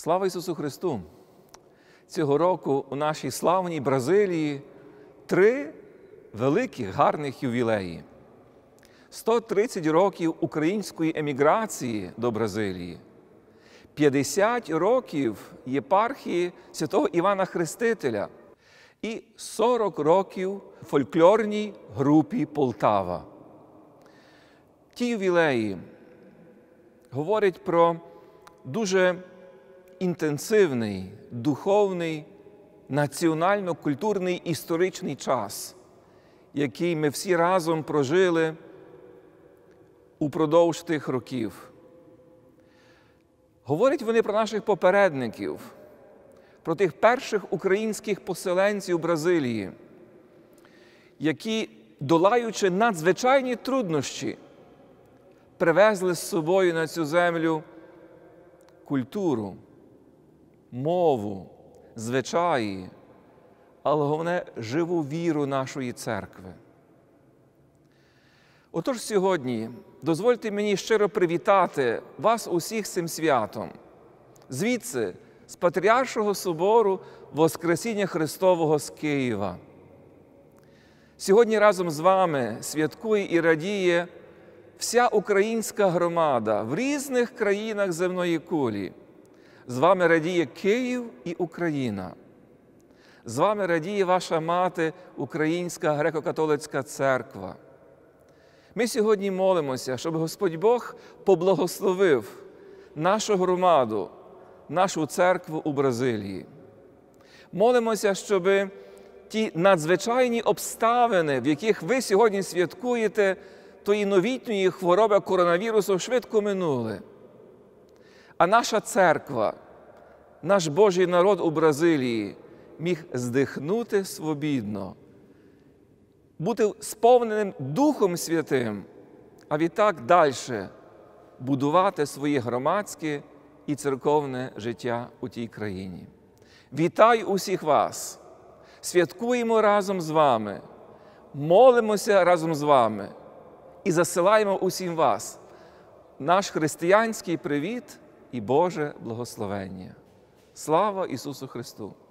Слава Ісусу Христу! Цього року у нашій славній Бразилії три великих гарних ювілеї. 130 років української еміграції до Бразилії, 50 років єпархії святого Івана Хрестителя і 40 років фольклорній групі Полтава. Ті ювілеї говорять про дуже інтенсивний духовний національно-культурний історичний час, який ми всі разом прожили упродовж тих років. Говорять вони про наших попередників, про тих перших українських поселенців Бразилії, які, долаючи надзвичайні труднощі, привезли з собою на цю землю культуру мову, звичаї, але головне живу віру нашої церкви. Отож сьогодні дозвольте мені щиро привітати вас усіх цим святом, звідси, з Патріаршого собору Воскресіння Христового з Києва. Сьогодні разом з вами святкує і радіє вся українська громада в різних країнах земної кулі. З вами радіє Київ і Україна. З вами радіє ваша мати, Українська греко-католицька церква. Ми сьогодні молимося, щоб Господь Бог поблагословив нашу громаду, нашу церкву у Бразилії. Молимося, щоб ті надзвичайні обставини, в яких ви сьогодні святкуєте, тої новітньої хвороби коронавірусу швидко минули. А наша церква, наш Божий народ у Бразилії міг здихнути свобідно, бути сповненим Духом Святим, а відтак далі будувати своє громадське і церковне життя у тій країні. Вітаю усіх вас! Святкуємо разом з вами, молимося разом з вами і засилаємо усім вас наш християнський привіт і Боже благословення. Слава Ісусу Христу!